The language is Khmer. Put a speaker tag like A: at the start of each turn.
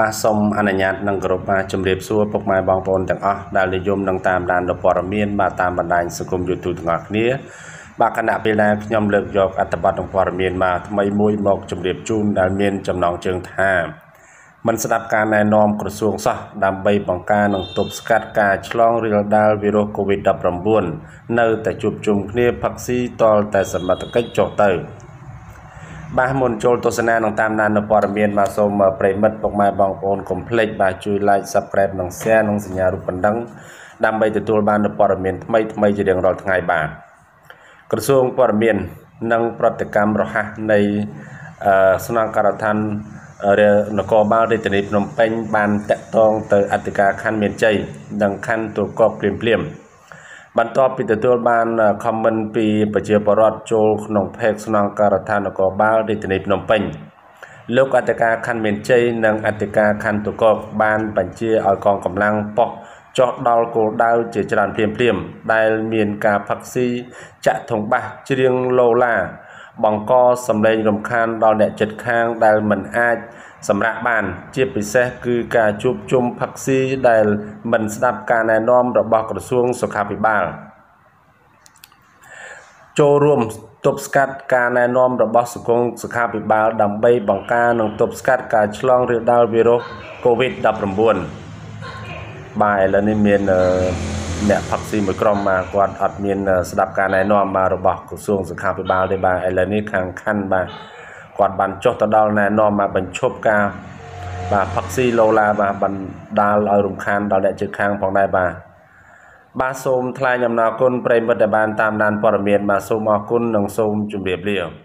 A: បាទសូមអនុញ្ញាតនឹងគោរពបាទជម្រាបសួរពុកម៉ែបងប្អូនទាំងអស់ដែលនិយមនឹងតាមដានព័ត៌មានបាទតាមបណ្ដាញសង្គម YouTube ទាំងអស់គ្នា បាទគណៈពេលដែលខ្ញុំលើកយក អត្ថបទនឹងព័ត៌មានមកថ្មីមួយមកជម្រាបជូនដែលមាន ចំណងជើងថា មិនស្ដាប់ការណែនាំក្រសួងសោះដើម្បីបង្ការនិងទប់ស្កាត់ការឆ្លងរាលដាលវីរុស COVID-19 នៅតែជួបជុំគ្នាផឹកស៊ីតលតែសមត្ថកិច្ចចុះទៅ។បាទមុនចូលទស្សនានឹងតាមដាននៅព័ត៌មានបាទសូមប្រិមិត្តពុកម៉ែបងប្អូនកុំភ្លេចបាទជួយ like subscribe និង share និងសញ្ញារូបបណ្ដឹង ដើម្បីទទួលបាននូវព័ត៌មានថ្មីថ្មីជារៀងរាល់ថ្ងៃបាទក្រសួងព័ត៌មាននិងប្រតិកម្មរហ័សនៃស្នងការដ្ឋាននគរបាលរាជធានីភ្នំពេញ បានតាក់ទងទៅអធិការខណ្ឌមានជ័យនិងខណ្ឌទូកកព្រាមព្រាមព្រាមបន្ទាប់ពីទទួលបានខមមិនពីប្រជាពលរដ្ឋចូលក្នុងភេកស្នងការដ្ឋាននគរបាលរាជធានីភ្នំពេញលោកអធិការខណ្ឌមានជ័យនិងអធិការខណ្ឌតកកបានបញ្ជាឲ្យកងកម្លាំងប៉ោះចោះដល់គោលដៅជាច្រើនព្រាមព្រាមដែលមានការផឹកស៊ីចាក់ធំបាសជ្រៀងឡូឡាបង្កសម្លេងរំខាន ដល់អ្នកជិតខាង ដែលមិនអាចសម្រាប់បាន ជាពិសេសគឺ ការជួបជុំផឹកស៊ីដែល មិនស្ដាប់ការណែនាំរបស់ក្រសួងសុខាភិបាលចូលរួមទប់ស្កាត់ការណែនាំរបស់សង្គមសុខាភិបាលដើម្បីបង្ការនិងទប់ស្កាត់ការឆ្លងរាលដាលវីរុស COVID-19 បាទឥឡូវនេះមានអឺអ្នកផឹកស៊ីមួយក្រុមមកគាត់អត់មានស្ដាប់ការណែនាំមករបស់ក្រសួងសុខាភិបាលទេបាទឥឡូវនេះខាងខណ្ឌបាទគាត់បានចុះទៅដល់ណែនាំមកបញ្ឈប់ការបាទផឹកស៊ីឡូឡាបាទបណ្ដាលឲ្យរំខានដល់អ្នកជិតខាងផងដែរបាទបាទសូមថ្លែងអំណរគុណប្រិមិត្តដែលបានតាមដានព័ត៌មាន បាទសូមអរគុណនិងសូមជម្រាបលា